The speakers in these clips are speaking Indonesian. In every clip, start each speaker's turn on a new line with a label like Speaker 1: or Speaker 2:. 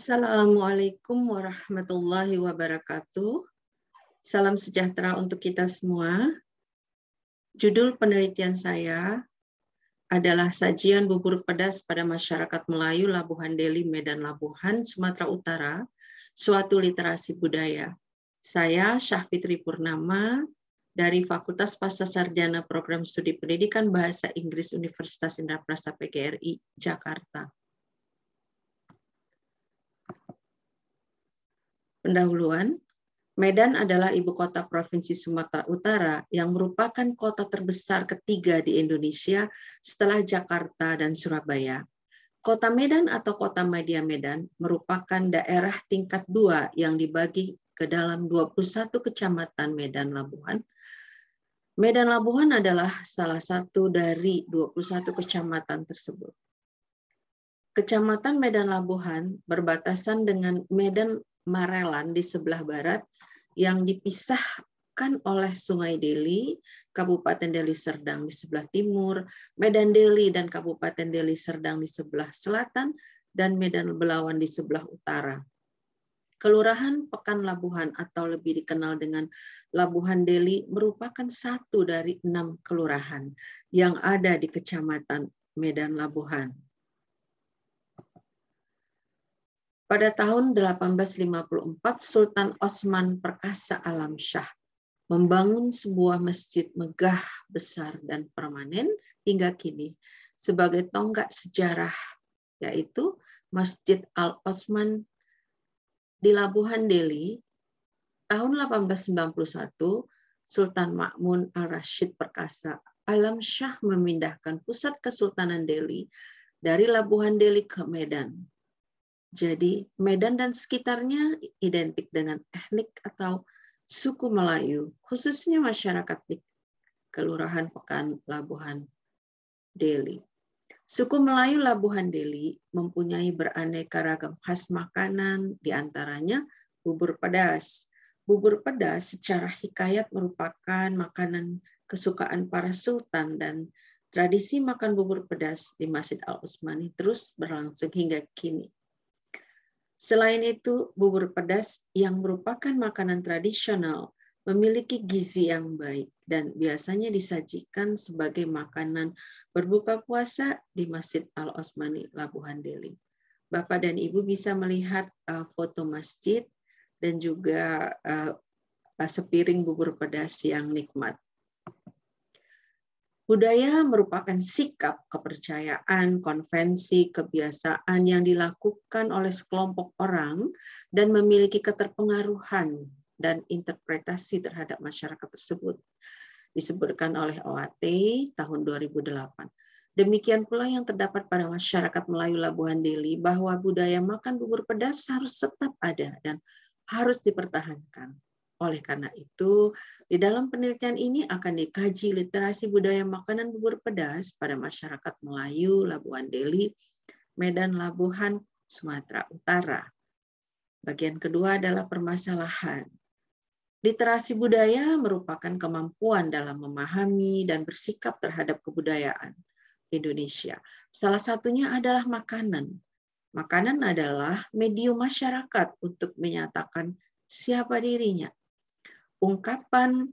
Speaker 1: Assalamualaikum warahmatullahi wabarakatuh. Salam sejahtera untuk kita semua. Judul penelitian saya adalah sajian bubur pedas pada masyarakat Melayu Labuhan Deli Medan Labuhan Sumatera Utara, suatu literasi budaya. Saya Syahfitri Purnama dari Fakultas Pasca Sarjana Program Studi Pendidikan Bahasa Inggris Universitas Indraprasta PGRI Jakarta. Pendahuluan, Medan adalah ibu kota Provinsi Sumatera Utara yang merupakan kota terbesar ketiga di Indonesia setelah Jakarta dan Surabaya. Kota Medan atau Kota Madia Medan merupakan daerah tingkat dua yang dibagi ke dalam 21 kecamatan Medan Labuhan. Medan Labuhan adalah salah satu dari 21 kecamatan tersebut. Kecamatan Medan Labuhan berbatasan dengan Medan Marelan di sebelah barat yang dipisahkan oleh Sungai Deli, Kabupaten Deli Serdang di sebelah timur, Medan Deli dan Kabupaten Deli Serdang di sebelah selatan, dan Medan Belawan di sebelah utara. Kelurahan Pekan Labuhan atau lebih dikenal dengan Labuhan Deli merupakan satu dari enam kelurahan yang ada di Kecamatan Medan Labuhan. Pada tahun 1854, Sultan Osman Perkasa Alam Shah membangun sebuah masjid megah, besar, dan permanen hingga kini sebagai tonggak sejarah, yaitu Masjid Al-Osman di Labuhan Deli. Tahun 1891, Sultan Makmun Al-Rashid Perkasa Alam Shah memindahkan pusat Kesultanan Delhi dari Labuhan Deli ke Medan. Jadi Medan dan sekitarnya identik dengan etnik atau suku Melayu, khususnya masyarakat di Kelurahan Pekan Labuhan Deli. Suku Melayu Labuhan Deli mempunyai beraneka ragam khas makanan, diantaranya bubur pedas. Bubur pedas secara hikayat merupakan makanan kesukaan para sultan dan tradisi makan bubur pedas di Masjid al usmani terus berlangsung hingga kini. Selain itu, bubur pedas yang merupakan makanan tradisional memiliki gizi yang baik dan biasanya disajikan sebagai makanan berbuka puasa di Masjid Al-Osmani Labuhan Deli. Bapak dan Ibu bisa melihat uh, foto masjid dan juga uh, uh, sepiring bubur pedas yang nikmat. Budaya merupakan sikap, kepercayaan, konvensi, kebiasaan yang dilakukan oleh sekelompok orang dan memiliki keterpengaruhan dan interpretasi terhadap masyarakat tersebut. Disebutkan oleh OAT tahun 2008. Demikian pula yang terdapat pada masyarakat Melayu Labuhan Deli bahwa budaya makan bubur pedas harus tetap ada dan harus dipertahankan. Oleh karena itu, di dalam penelitian ini akan dikaji literasi budaya makanan bubur pedas pada masyarakat Melayu, Labuan Deli, Medan Labuhan, Sumatera Utara. Bagian kedua adalah permasalahan. Literasi budaya merupakan kemampuan dalam memahami dan bersikap terhadap kebudayaan Indonesia. Salah satunya adalah makanan. Makanan adalah medium masyarakat untuk menyatakan siapa dirinya, ungkapan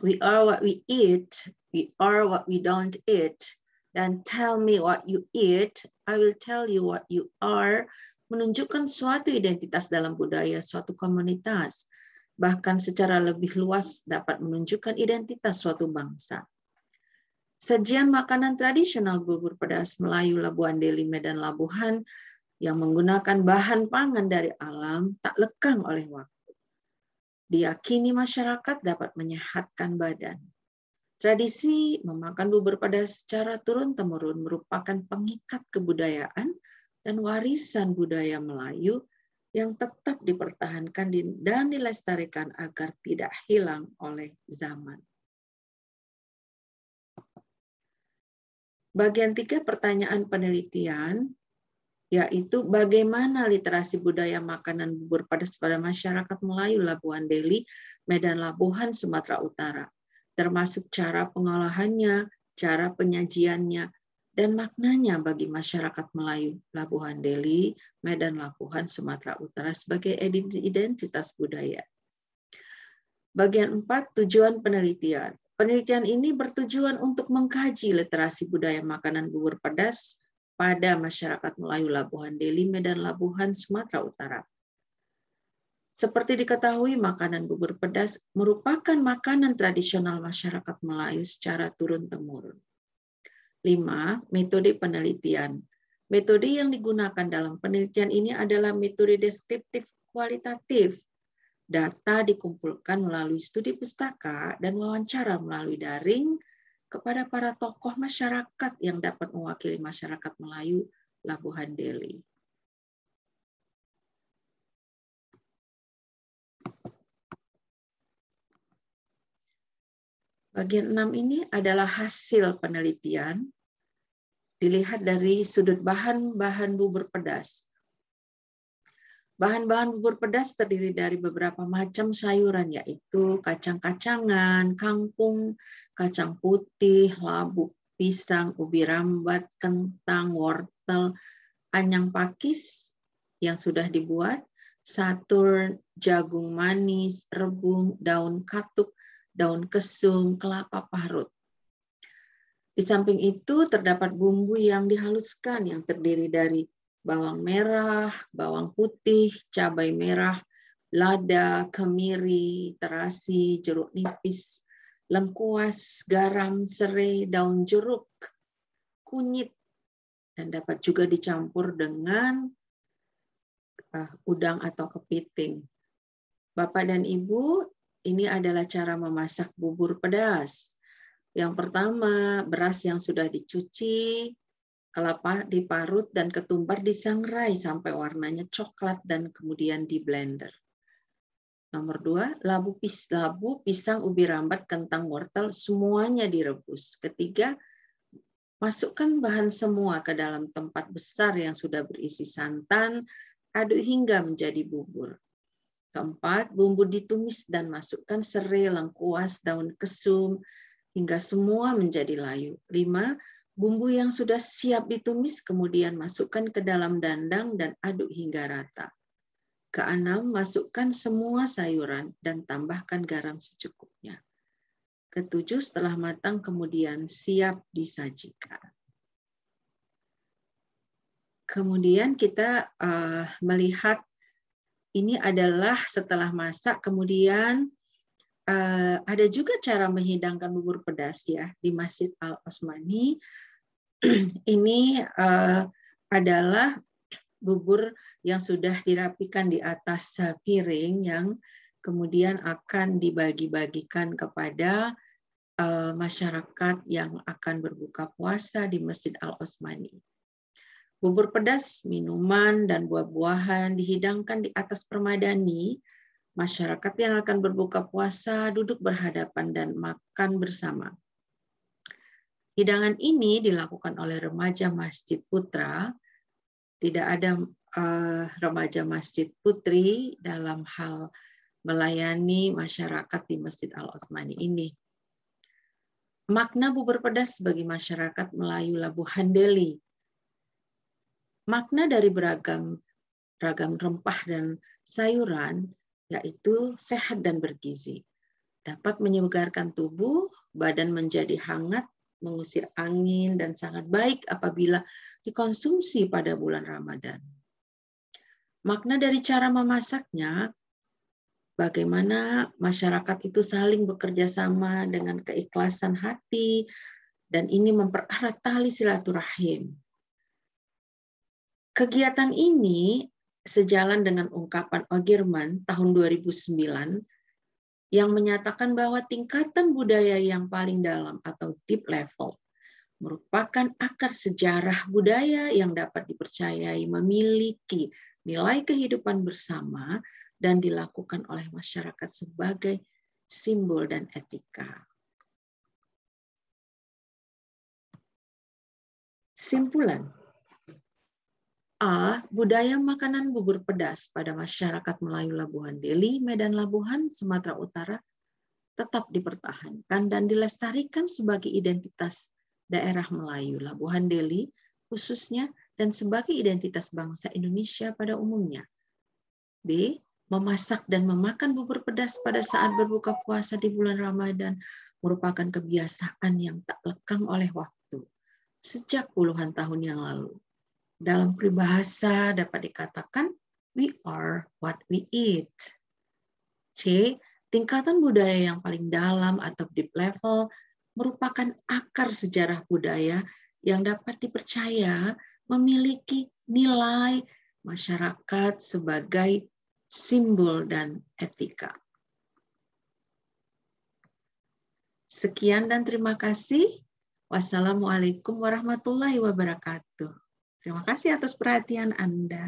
Speaker 1: we are what we eat, we are what we don't eat, dan tell me what you eat, I will tell you what you are, menunjukkan suatu identitas dalam budaya suatu komunitas, bahkan secara lebih luas dapat menunjukkan identitas suatu bangsa. Sajian makanan tradisional bubur pedas Melayu Labuan Deli Medan Labuhan yang menggunakan bahan pangan dari alam tak lekang oleh waktu Diakini masyarakat dapat menyehatkan badan. Tradisi memakan bubur pada secara turun-temurun merupakan pengikat kebudayaan dan warisan budaya Melayu yang tetap dipertahankan dan dilestarikan agar tidak hilang oleh zaman. Bagian tiga pertanyaan penelitian yaitu bagaimana literasi budaya makanan bubur pedas pada masyarakat Melayu Labuan Deli, Medan Labuhan, Sumatera Utara, termasuk cara pengolahannya, cara penyajiannya, dan maknanya bagi masyarakat Melayu Labuhan Deli, Medan Labuhan, Sumatera Utara sebagai identitas budaya. Bagian 4, tujuan penelitian. Penelitian ini bertujuan untuk mengkaji literasi budaya makanan bubur pedas pada masyarakat Melayu Labuhan Deli, Medan Labuhan, Sumatera Utara. Seperti diketahui, makanan bubur pedas merupakan makanan tradisional masyarakat Melayu secara turun-temurun. 5. Metode penelitian. Metode yang digunakan dalam penelitian ini adalah metode deskriptif kualitatif. Data dikumpulkan melalui studi pustaka dan wawancara melalui daring, kepada para tokoh masyarakat yang dapat mewakili masyarakat Melayu Labuhan Deli. Bagian 6 ini adalah hasil penelitian dilihat dari sudut bahan-bahan bubur pedas Bahan-bahan bubur pedas terdiri dari beberapa macam sayuran, yaitu kacang-kacangan, kangkung, kacang putih, labu, pisang, ubi rambat, kentang, wortel, anyang pakis yang sudah dibuat, satur, jagung manis, rebung, daun katuk, daun kesum, kelapa parut. Di samping itu terdapat bumbu yang dihaluskan yang terdiri dari bawang merah, bawang putih, cabai merah, lada, kemiri, terasi, jeruk nipis, lengkuas, garam, serai, daun jeruk, kunyit, dan dapat juga dicampur dengan eh, udang atau kepiting. Bapak dan Ibu, ini adalah cara memasak bubur pedas. Yang pertama, beras yang sudah dicuci, kelapa diparut dan ketumbar disangrai sampai warnanya coklat dan kemudian di blender. Nomor dua, labu, pis, labu, pisang, ubi rambat, kentang, wortel, semuanya direbus. Ketiga, masukkan bahan semua ke dalam tempat besar yang sudah berisi santan, aduk hingga menjadi bubur. Keempat, bumbu ditumis dan masukkan serai, lengkuas, daun kesum, hingga semua menjadi layu. Lima, Bumbu yang sudah siap ditumis kemudian masukkan ke dalam dandang dan aduk hingga rata. Keenam, masukkan semua sayuran dan tambahkan garam secukupnya. Ketujuh, setelah matang kemudian siap disajikan. Kemudian kita uh, melihat ini adalah setelah masak kemudian uh, ada juga cara menghidangkan bubur pedas ya di Masjid Al Osmani ini uh, adalah bubur yang sudah dirapikan di atas piring yang kemudian akan dibagi-bagikan kepada uh, masyarakat yang akan berbuka puasa di Masjid Al-Osmani. Bubur pedas, minuman, dan buah-buahan dihidangkan di atas permadani. Masyarakat yang akan berbuka puasa duduk berhadapan dan makan bersama. Hidangan ini dilakukan oleh remaja masjid putra. Tidak ada uh, remaja masjid putri dalam hal melayani masyarakat di Masjid Al-Osmani ini. Makna bubur pedas bagi masyarakat Melayu Labuhan Deli. Makna dari beragam ragam rempah dan sayuran yaitu sehat dan bergizi. Dapat menyegarkan tubuh, badan menjadi hangat mengusir angin dan sangat baik apabila dikonsumsi pada bulan Ramadan. Makna dari cara memasaknya, bagaimana masyarakat itu saling bekerja sama dengan keikhlasan hati, dan ini mempererat tali silaturahim. Kegiatan ini sejalan dengan ungkapan Ogerman tahun 2009 yang menyatakan bahwa tingkatan budaya yang paling dalam atau deep level merupakan akar sejarah budaya yang dapat dipercayai memiliki nilai kehidupan bersama dan dilakukan oleh masyarakat sebagai simbol dan etika. Simpulan A. Budaya makanan bubur pedas pada masyarakat Melayu Labuhan Deli, Medan Labuhan, Sumatera Utara tetap dipertahankan dan dilestarikan sebagai identitas daerah Melayu Labuhan Deli khususnya dan sebagai identitas bangsa Indonesia pada umumnya. B. Memasak dan memakan bubur pedas pada saat berbuka puasa di bulan Ramadan merupakan kebiasaan yang tak lekang oleh waktu sejak puluhan tahun yang lalu dalam peribahasa dapat dikatakan we are what we eat. C. Tingkatan budaya yang paling dalam atau deep level merupakan akar sejarah budaya yang dapat dipercaya memiliki nilai masyarakat sebagai simbol dan etika. Sekian dan terima kasih. Wassalamualaikum warahmatullahi wabarakatuh. Terima kasih atas perhatian Anda.